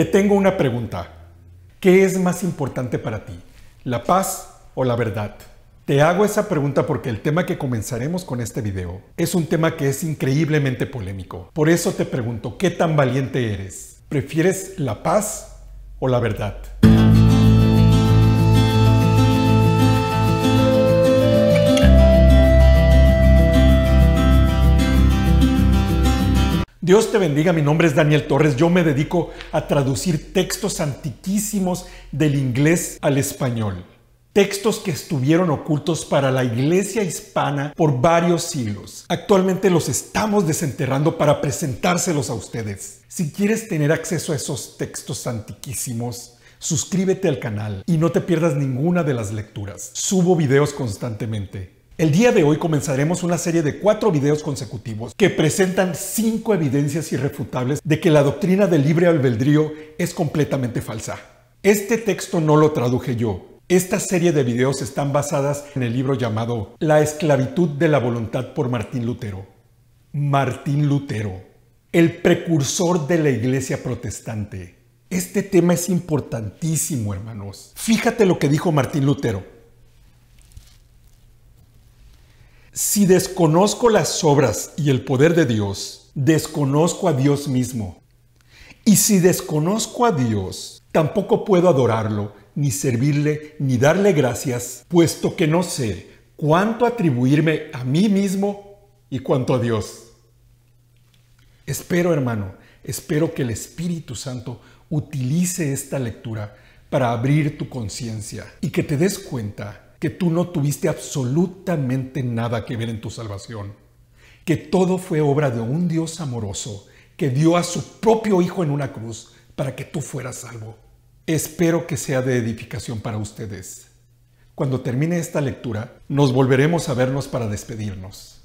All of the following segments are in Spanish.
Te tengo una pregunta. ¿Qué es más importante para ti? ¿La paz o la verdad? Te hago esa pregunta porque el tema que comenzaremos con este video es un tema que es increíblemente polémico. Por eso te pregunto, ¿qué tan valiente eres? ¿Prefieres la paz o la verdad? Dios te bendiga, mi nombre es Daniel Torres, yo me dedico a traducir textos antiquísimos del inglés al español, textos que estuvieron ocultos para la iglesia hispana por varios siglos. Actualmente los estamos desenterrando para presentárselos a ustedes. Si quieres tener acceso a esos textos antiquísimos, suscríbete al canal y no te pierdas ninguna de las lecturas. Subo videos constantemente. El día de hoy comenzaremos una serie de cuatro videos consecutivos que presentan cinco evidencias irrefutables de que la doctrina del libre albedrío es completamente falsa. Este texto no lo traduje yo. Esta serie de videos están basadas en el libro llamado La esclavitud de la voluntad por Martín Lutero. Martín Lutero, el precursor de la iglesia protestante. Este tema es importantísimo, hermanos. Fíjate lo que dijo Martín Lutero. Si desconozco las obras y el poder de Dios, desconozco a Dios mismo. Y si desconozco a Dios, tampoco puedo adorarlo, ni servirle, ni darle gracias, puesto que no sé cuánto atribuirme a mí mismo y cuánto a Dios. Espero, hermano, espero que el Espíritu Santo utilice esta lectura para abrir tu conciencia y que te des cuenta que tú no tuviste absolutamente nada que ver en tu salvación, que todo fue obra de un Dios amoroso que dio a su propio Hijo en una cruz para que tú fueras salvo. Espero que sea de edificación para ustedes. Cuando termine esta lectura, nos volveremos a vernos para despedirnos.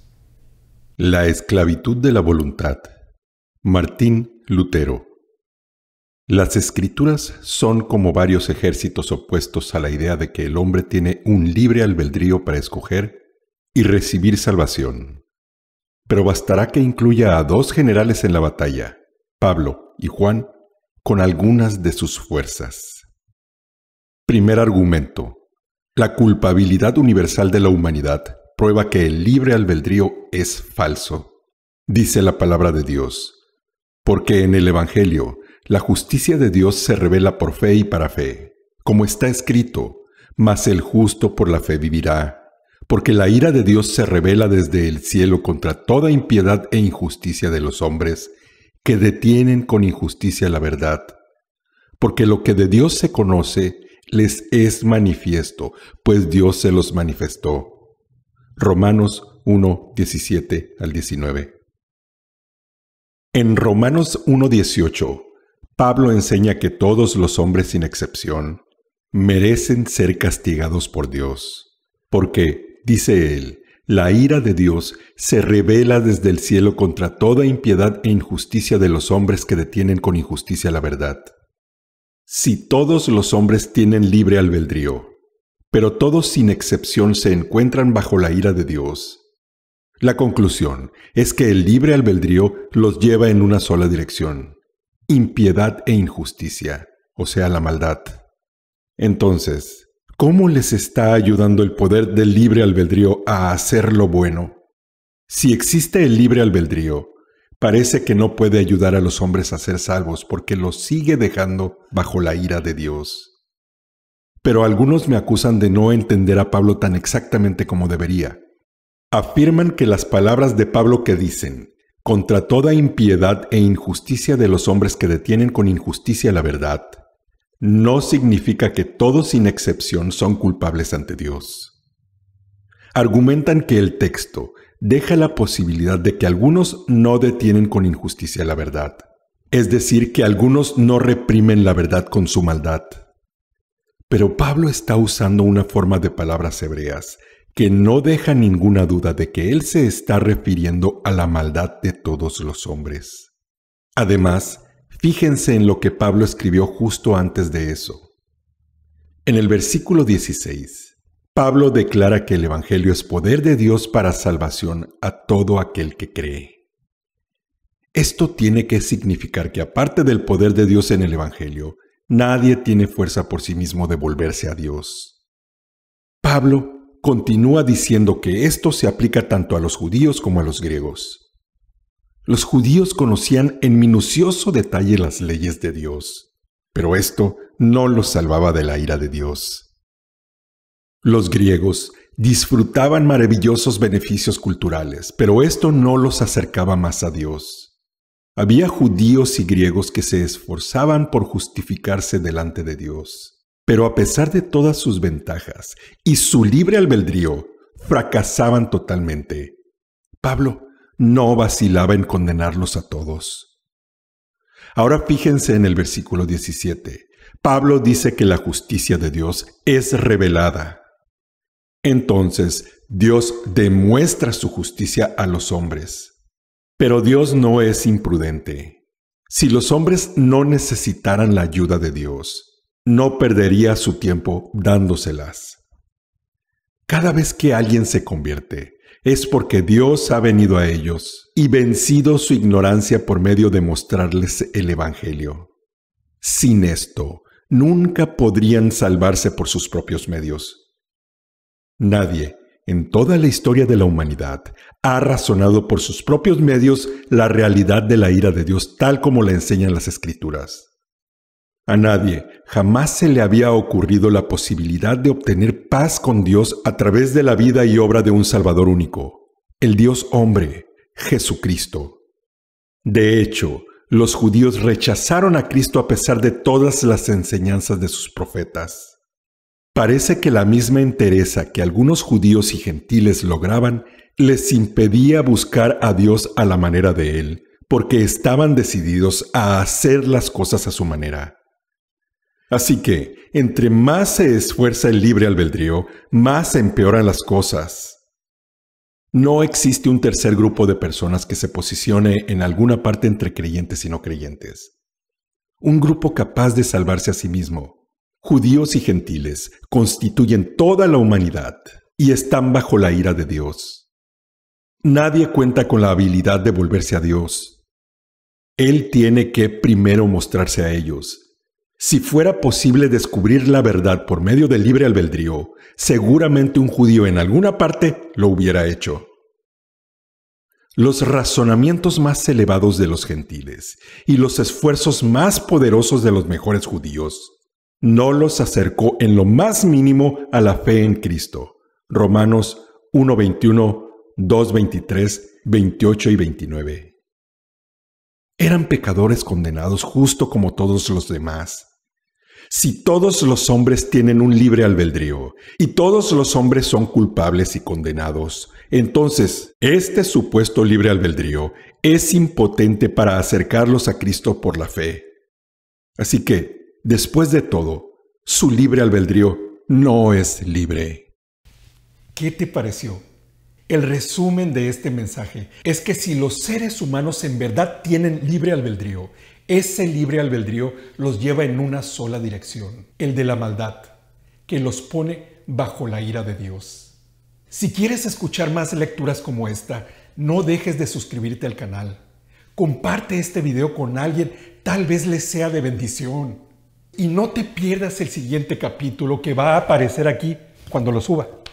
La esclavitud de la voluntad. Martín Lutero las escrituras son como varios ejércitos opuestos a la idea de que el hombre tiene un libre albedrío para escoger y recibir salvación. Pero bastará que incluya a dos generales en la batalla, Pablo y Juan, con algunas de sus fuerzas. Primer argumento. La culpabilidad universal de la humanidad prueba que el libre albedrío es falso. Dice la palabra de Dios. Porque en el Evangelio, la justicia de Dios se revela por fe y para fe, como está escrito, mas el justo por la fe vivirá, porque la ira de Dios se revela desde el cielo contra toda impiedad e injusticia de los hombres, que detienen con injusticia la verdad. Porque lo que de Dios se conoce les es manifiesto, pues Dios se los manifestó. Romanos 117 al 19. En Romanos 1.18 Pablo enseña que todos los hombres sin excepción merecen ser castigados por Dios, porque, dice él, la ira de Dios se revela desde el cielo contra toda impiedad e injusticia de los hombres que detienen con injusticia la verdad. Si todos los hombres tienen libre albedrío, pero todos sin excepción se encuentran bajo la ira de Dios, la conclusión es que el libre albedrío los lleva en una sola dirección, impiedad e injusticia, o sea, la maldad. Entonces, ¿cómo les está ayudando el poder del libre albedrío a hacer lo bueno? Si existe el libre albedrío, parece que no puede ayudar a los hombres a ser salvos porque los sigue dejando bajo la ira de Dios. Pero algunos me acusan de no entender a Pablo tan exactamente como debería. Afirman que las palabras de Pablo que dicen, contra toda impiedad e injusticia de los hombres que detienen con injusticia la verdad, no significa que todos sin excepción son culpables ante Dios. Argumentan que el texto deja la posibilidad de que algunos no detienen con injusticia la verdad, es decir, que algunos no reprimen la verdad con su maldad. Pero Pablo está usando una forma de palabras hebreas que no deja ninguna duda de que él se está refiriendo a la maldad de todos los hombres. Además, fíjense en lo que Pablo escribió justo antes de eso. En el versículo 16, Pablo declara que el Evangelio es poder de Dios para salvación a todo aquel que cree. Esto tiene que significar que aparte del poder de Dios en el Evangelio, nadie tiene fuerza por sí mismo de volverse a Dios. Pablo continúa diciendo que esto se aplica tanto a los judíos como a los griegos. Los judíos conocían en minucioso detalle las leyes de Dios, pero esto no los salvaba de la ira de Dios. Los griegos disfrutaban maravillosos beneficios culturales, pero esto no los acercaba más a Dios. Había judíos y griegos que se esforzaban por justificarse delante de Dios. Pero a pesar de todas sus ventajas y su libre albedrío, fracasaban totalmente. Pablo no vacilaba en condenarlos a todos. Ahora fíjense en el versículo 17. Pablo dice que la justicia de Dios es revelada. Entonces, Dios demuestra su justicia a los hombres. Pero Dios no es imprudente. Si los hombres no necesitaran la ayuda de Dios, no perdería su tiempo dándoselas. Cada vez que alguien se convierte, es porque Dios ha venido a ellos y vencido su ignorancia por medio de mostrarles el Evangelio. Sin esto, nunca podrían salvarse por sus propios medios. Nadie, en toda la historia de la humanidad, ha razonado por sus propios medios la realidad de la ira de Dios tal como la enseñan las Escrituras. A nadie jamás se le había ocurrido la posibilidad de obtener paz con Dios a través de la vida y obra de un Salvador único, el Dios hombre, Jesucristo. De hecho, los judíos rechazaron a Cristo a pesar de todas las enseñanzas de sus profetas. Parece que la misma entereza que algunos judíos y gentiles lograban les impedía buscar a Dios a la manera de Él, porque estaban decididos a hacer las cosas a su manera. Así que, entre más se esfuerza el libre albedrío, más se empeoran las cosas. No existe un tercer grupo de personas que se posicione en alguna parte entre creyentes y no creyentes. Un grupo capaz de salvarse a sí mismo. Judíos y gentiles constituyen toda la humanidad y están bajo la ira de Dios. Nadie cuenta con la habilidad de volverse a Dios. Él tiene que primero mostrarse a ellos si fuera posible descubrir la verdad por medio del libre albedrío, seguramente un judío en alguna parte lo hubiera hecho. Los razonamientos más elevados de los gentiles y los esfuerzos más poderosos de los mejores judíos no los acercó en lo más mínimo a la fe en Cristo. Romanos 1.21, 2.23, 28 y 29. Eran pecadores condenados justo como todos los demás, si todos los hombres tienen un libre albedrío y todos los hombres son culpables y condenados, entonces este supuesto libre albedrío es impotente para acercarlos a Cristo por la fe. Así que, después de todo, su libre albedrío no es libre. ¿Qué te pareció? El resumen de este mensaje es que si los seres humanos en verdad tienen libre albedrío ese libre albedrío los lleva en una sola dirección, el de la maldad, que los pone bajo la ira de Dios. Si quieres escuchar más lecturas como esta, no dejes de suscribirte al canal. Comparte este video con alguien, tal vez le sea de bendición. Y no te pierdas el siguiente capítulo que va a aparecer aquí cuando lo suba.